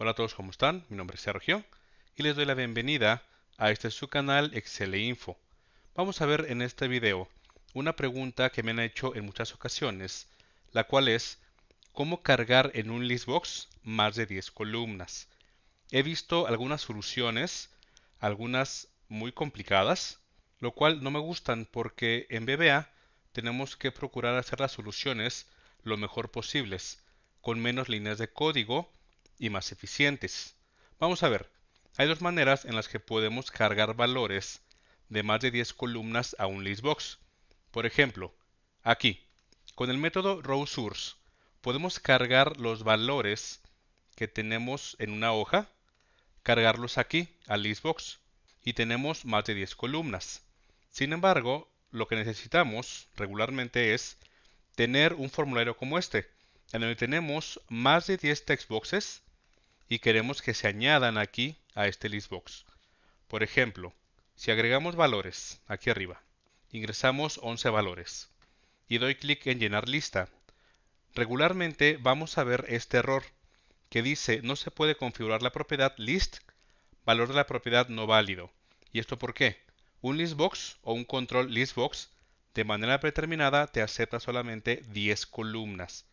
Hola a todos, ¿cómo están? Mi nombre es Sergio y les doy la bienvenida a este su canal Excel e Info. Vamos a ver en este video una pregunta que me han hecho en muchas ocasiones, la cual es ¿cómo cargar en un listbox más de 10 columnas? He visto algunas soluciones, algunas muy complicadas, lo cual no me gustan porque en BBA tenemos que procurar hacer las soluciones lo mejor posibles, con menos líneas de código y más eficientes. Vamos a ver, hay dos maneras en las que podemos cargar valores de más de 10 columnas a un listbox. Por ejemplo, aquí, con el método RowSource, podemos cargar los valores que tenemos en una hoja, cargarlos aquí al listbox y tenemos más de 10 columnas. Sin embargo, lo que necesitamos regularmente es tener un formulario como este, en donde tenemos más de 10 textboxes y queremos que se añadan aquí a este listbox. Por ejemplo, si agregamos valores aquí arriba, ingresamos 11 valores y doy clic en llenar lista, regularmente vamos a ver este error que dice no se puede configurar la propiedad list valor de la propiedad no válido. ¿Y esto por qué? Un listbox o un control listbox de manera predeterminada te acepta solamente 10 columnas.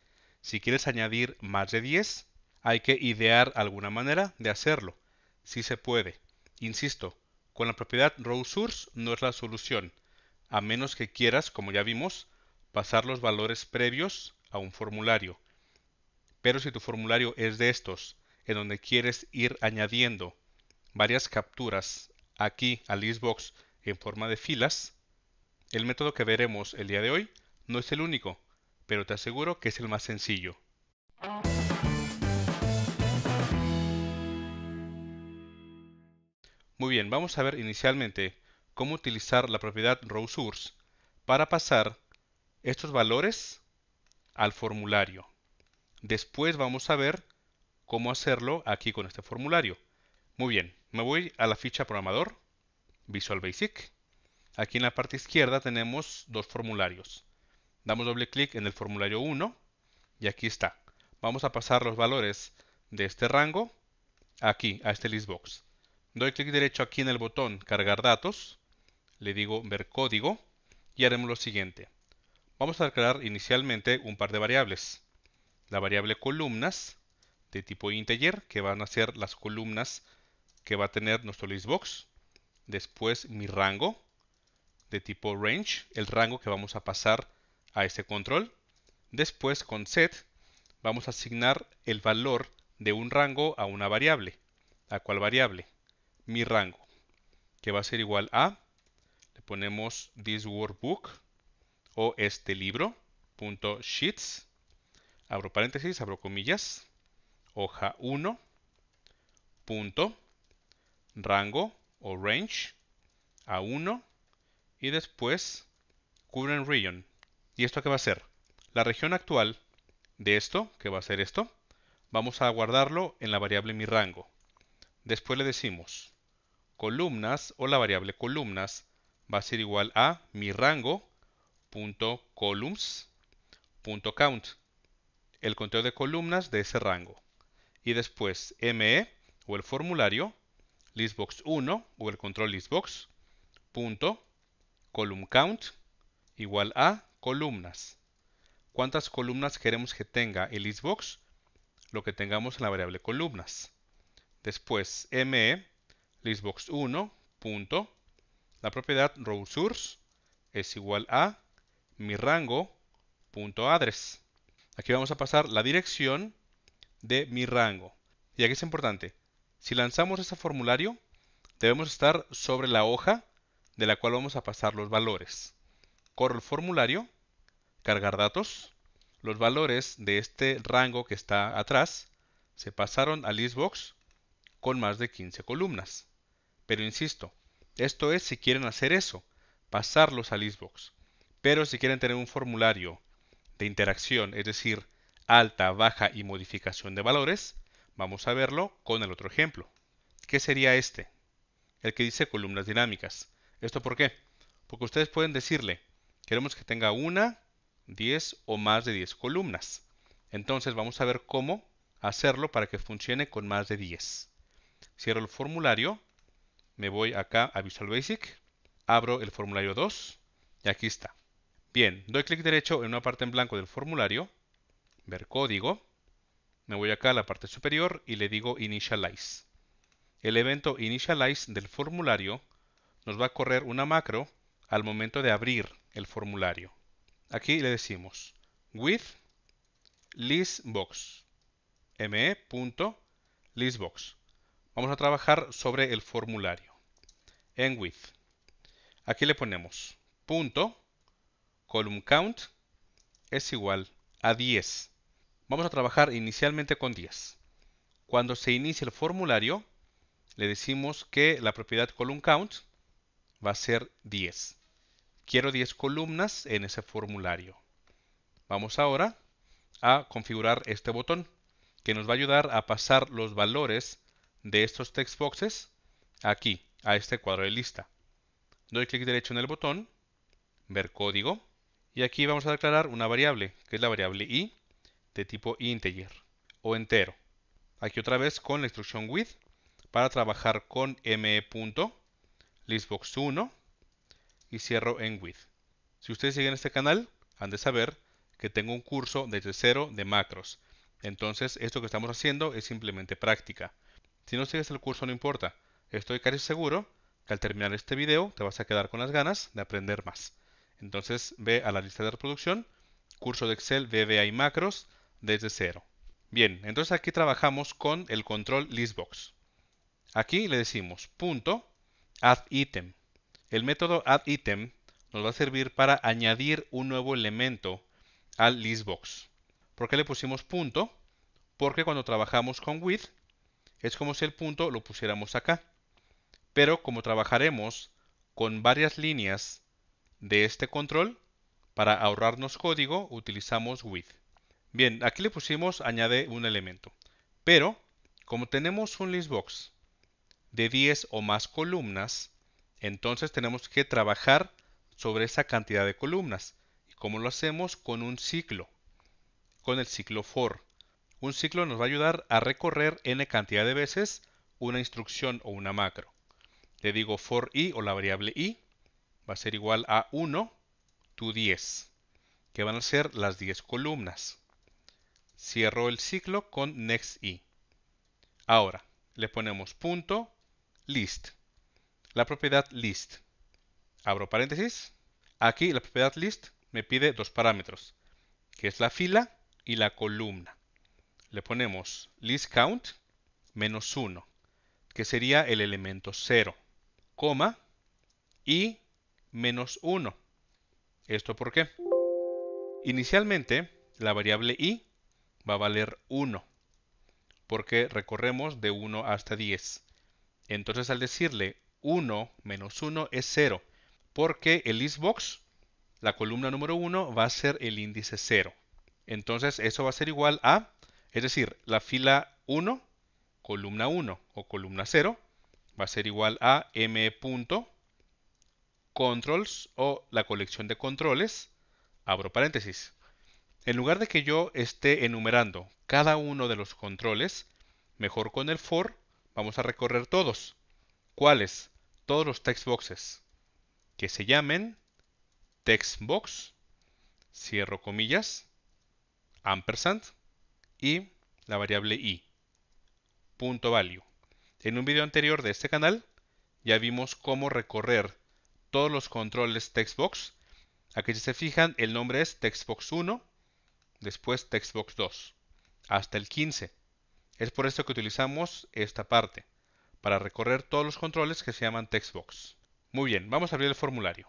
Si quieres añadir más de 10, hay que idear alguna manera de hacerlo. Si se puede. Insisto, con la propiedad row no es la solución, a menos que quieras, como ya vimos, pasar los valores previos a un formulario. Pero si tu formulario es de estos, en donde quieres ir añadiendo varias capturas aquí al listbox en forma de filas, el método que veremos el día de hoy no es el único, pero te aseguro que es el más sencillo. Muy bien, vamos a ver inicialmente cómo utilizar la propiedad RowSource para pasar estos valores al formulario. Después vamos a ver cómo hacerlo aquí con este formulario. Muy bien, me voy a la ficha programador, Visual Basic. Aquí en la parte izquierda tenemos dos formularios. Damos doble clic en el formulario 1 y aquí está. Vamos a pasar los valores de este rango aquí, a este listbox. Doy clic derecho aquí en el botón cargar datos, le digo ver código y haremos lo siguiente. Vamos a crear inicialmente un par de variables. La variable columnas de tipo integer, que van a ser las columnas que va a tener nuestro listbox. Después mi rango de tipo range, el rango que vamos a pasar a este control. Después con set vamos a asignar el valor de un rango a una variable. ¿A cuál variable? mi rango, que va a ser igual a, le ponemos this workbook o este libro, punto sheets, abro paréntesis, abro comillas, hoja 1, punto, rango o range a 1 y después current region. ¿Y esto qué va a ser? La región actual de esto, que va a ser esto, vamos a guardarlo en la variable mi rango. Después le decimos columnas o la variable columnas va a ser igual a mi rango punto columns punto count el conteo de columnas de ese rango y después me o el formulario listbox 1 o el control listbox punto column count igual a columnas cuántas columnas queremos que tenga el listbox lo que tengamos en la variable columnas después me Listbox 1. la propiedad rowSource es igual a mi rango Aquí vamos a pasar la dirección de mi rango. Y aquí es importante, si lanzamos este formulario, debemos estar sobre la hoja de la cual vamos a pasar los valores. Corro el formulario, cargar datos, los valores de este rango que está atrás se pasaron a listbox con más de 15 columnas. Pero insisto, esto es si quieren hacer eso, pasarlos a Xbox. Pero si quieren tener un formulario de interacción, es decir, alta, baja y modificación de valores, vamos a verlo con el otro ejemplo. ¿Qué sería este? El que dice columnas dinámicas. ¿Esto por qué? Porque ustedes pueden decirle, queremos que tenga una, 10 o más de 10 columnas. Entonces vamos a ver cómo hacerlo para que funcione con más de 10. Cierro el formulario me voy acá a Visual Basic, abro el formulario 2 y aquí está. Bien, doy clic derecho en una parte en blanco del formulario, ver código, me voy acá a la parte superior y le digo Initialize. El evento Initialize del formulario nos va a correr una macro al momento de abrir el formulario. Aquí le decimos with listbox me.listbox. Vamos a trabajar sobre el formulario. En width, Aquí le ponemos punto, column count es igual a 10. Vamos a trabajar inicialmente con 10. Cuando se inicia el formulario, le decimos que la propiedad column count va a ser 10. Quiero 10 columnas en ese formulario. Vamos ahora a configurar este botón que nos va a ayudar a pasar los valores de estos text boxes aquí, a este cuadro de lista. Doy clic derecho en el botón, ver código, y aquí vamos a declarar una variable, que es la variable i, de tipo integer, o entero. Aquí otra vez con la instrucción with, para trabajar con melistbox 1 y cierro en with. Si ustedes siguen este canal, han de saber que tengo un curso desde cero de macros. Entonces, esto que estamos haciendo es simplemente práctica. Si no sigues el curso no importa, estoy casi seguro que al terminar este video te vas a quedar con las ganas de aprender más. Entonces ve a la lista de reproducción, curso de Excel, VBA y macros desde cero. Bien, entonces aquí trabajamos con el control listbox. Aquí le decimos punto add El método addItem nos va a servir para añadir un nuevo elemento al listbox. ¿Por qué le pusimos punto? Porque cuando trabajamos con with es como si el punto lo pusiéramos acá. Pero como trabajaremos con varias líneas de este control, para ahorrarnos código utilizamos with. Bien, aquí le pusimos añade un elemento. Pero, como tenemos un listbox de 10 o más columnas, entonces tenemos que trabajar sobre esa cantidad de columnas. ¿Y cómo lo hacemos? Con un ciclo, con el ciclo for. Un ciclo nos va a ayudar a recorrer n cantidad de veces una instrucción o una macro. Le digo for i o la variable i va a ser igual a 1, to 10, que van a ser las 10 columnas. Cierro el ciclo con next i. Ahora, le ponemos punto list. La propiedad list. Abro paréntesis. Aquí la propiedad list me pide dos parámetros, que es la fila y la columna le ponemos list count menos 1, que sería el elemento 0, coma y menos 1. ¿Esto por qué? Inicialmente, la variable i va a valer 1, porque recorremos de 1 hasta 10. Entonces, al decirle 1 menos 1 es 0, porque el listbox, la columna número 1, va a ser el índice 0. Entonces, eso va a ser igual a es decir, la fila 1, columna 1 o columna 0, va a ser igual a m controls o la colección de controles, abro paréntesis. En lugar de que yo esté enumerando cada uno de los controles, mejor con el for vamos a recorrer todos. ¿Cuáles? Todos los textboxes que se llamen textbox, cierro comillas, ampersand, y la variable i.value. Punto value. En un video anterior de este canal ya vimos cómo recorrer todos los controles textbox. Aquí si se fijan el nombre es textbox 1, después textbox 2, hasta el 15. Es por esto que utilizamos esta parte, para recorrer todos los controles que se llaman textbox. Muy bien, vamos a abrir el formulario.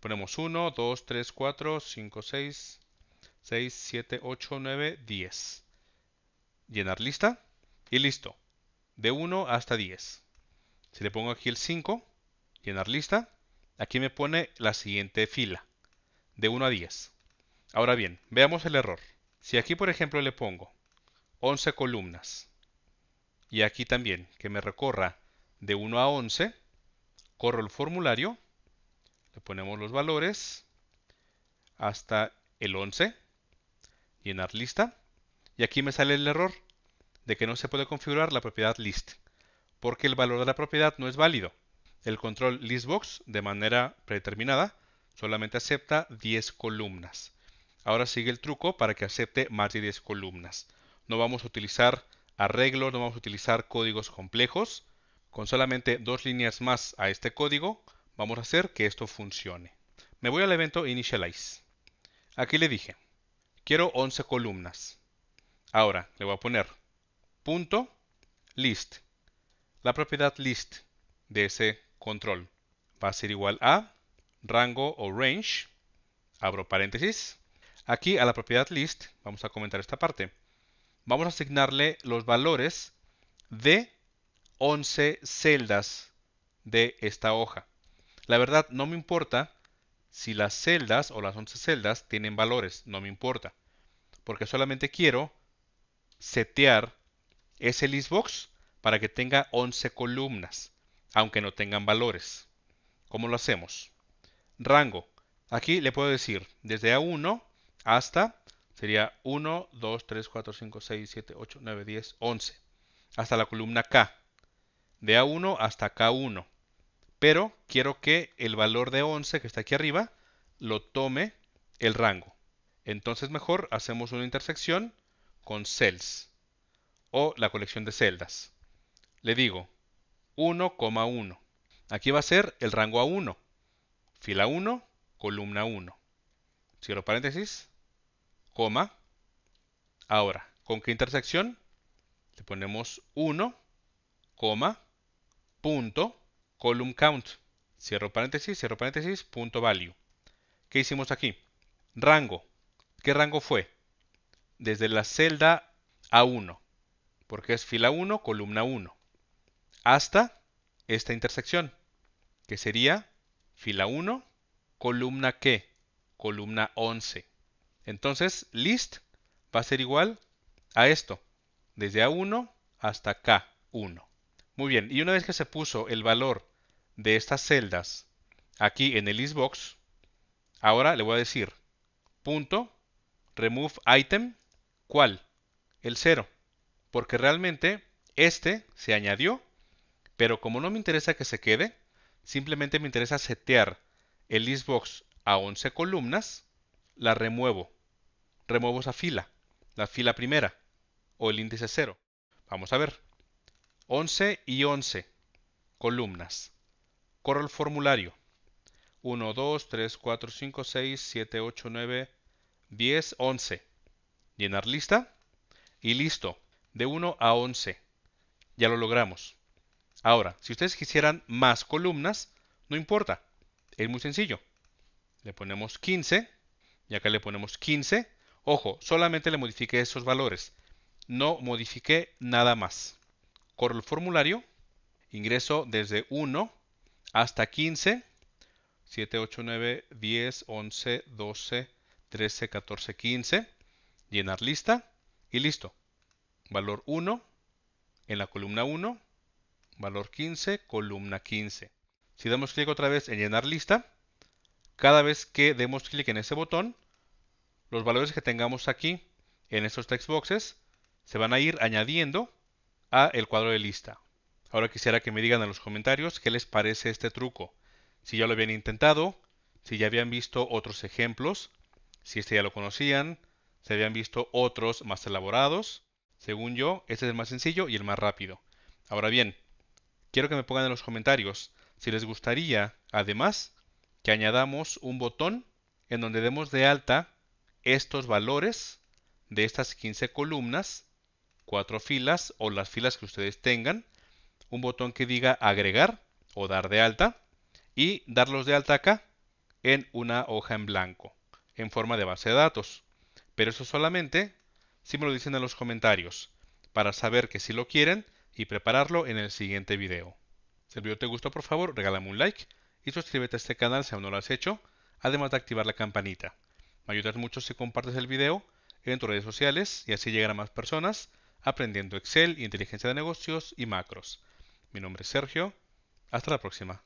Ponemos 1, 2, 3, 4, 5, 6, 6, 7, 8, 9, 10. Llenar lista y listo. De 1 hasta 10. Si le pongo aquí el 5, llenar lista, aquí me pone la siguiente fila, de 1 a 10. Ahora bien, veamos el error. Si aquí, por ejemplo, le pongo 11 columnas, y aquí también, que me recorra de 1 a 11, corro el formulario, le ponemos los valores hasta el 11, llenar lista. Y aquí me sale el error de que no se puede configurar la propiedad list, porque el valor de la propiedad no es válido. El control listbox, de manera predeterminada, solamente acepta 10 columnas. Ahora sigue el truco para que acepte más de 10 columnas. No vamos a utilizar arreglos, no vamos a utilizar códigos complejos. Con solamente dos líneas más a este código, vamos a hacer que esto funcione. Me voy al evento Initialize. Aquí le dije, Quiero 11 columnas. Ahora le voy a poner punto list. La propiedad list de ese control va a ser igual a rango o range. Abro paréntesis. Aquí a la propiedad list, vamos a comentar esta parte. Vamos a asignarle los valores de 11 celdas de esta hoja. La verdad no me importa si las celdas o las 11 celdas tienen valores, no me importa. Porque solamente quiero setear ese listbox para que tenga 11 columnas, aunque no tengan valores. ¿Cómo lo hacemos? Rango. Aquí le puedo decir desde A1 hasta, sería 1, 2, 3, 4, 5, 6, 7, 8, 9, 10, 11. Hasta la columna K. De A1 hasta K1 pero quiero que el valor de 11 que está aquí arriba lo tome el rango. Entonces mejor hacemos una intersección con cells o la colección de celdas. Le digo 1,1. Aquí va a ser el rango A1. Fila 1, columna 1. Cierro paréntesis, coma. Ahora, ¿con qué intersección? Le ponemos 1, coma, punto column count, cierro paréntesis, cierro paréntesis, punto value. ¿Qué hicimos aquí? Rango. ¿Qué rango fue? Desde la celda A1, porque es fila 1, columna 1, hasta esta intersección, que sería fila 1, columna que, columna 11. Entonces, list va a ser igual a esto, desde A1 hasta K1. Muy bien, y una vez que se puso el valor de estas celdas aquí en el listbox, ahora le voy a decir punto remove item, ¿cuál? El 0, porque realmente este se añadió, pero como no me interesa que se quede, simplemente me interesa setear el listbox a 11 columnas, la remuevo, remuevo esa fila, la fila primera o el índice 0. Vamos a ver, 11 y 11 columnas. Corro el formulario 1, 2, 3, 4, 5, 6, 7, 8, 9, 10, 11. Llenar lista y listo, de 1 a 11. Ya lo logramos. Ahora, si ustedes quisieran más columnas, no importa, es muy sencillo. Le ponemos 15 y acá le ponemos 15. Ojo, solamente le modifiqué esos valores. No modifiqué nada más. Corro el formulario, ingreso desde 1 hasta 15, 7, 8, 9, 10, 11, 12, 13, 14, 15. Llenar lista y listo. Valor 1 en la columna 1, valor 15, columna 15. Si damos clic otra vez en llenar lista, cada vez que demos clic en ese botón, los valores que tengamos aquí en estos text boxes se van a ir añadiendo a el cuadro de lista. Ahora quisiera que me digan en los comentarios qué les parece este truco. Si ya lo habían intentado, si ya habían visto otros ejemplos, si este ya lo conocían, si habían visto otros más elaborados. Según yo, este es el más sencillo y el más rápido. Ahora bien, quiero que me pongan en los comentarios si les gustaría, además, que añadamos un botón en donde demos de alta estos valores de estas 15 columnas, cuatro filas o las filas que ustedes tengan un botón que diga agregar o dar de alta y darlos de alta acá en una hoja en blanco en forma de base de datos. Pero eso solamente si me lo dicen en los comentarios para saber que si lo quieren y prepararlo en el siguiente video. Si el video te gustó, por favor, regálame un like y suscríbete a este canal si aún no lo has hecho, además de activar la campanita. Me ayudas mucho si compartes el video en tus redes sociales y así llegar a más personas aprendiendo Excel, inteligencia de negocios y macros. Mi nombre es Sergio. Hasta la próxima.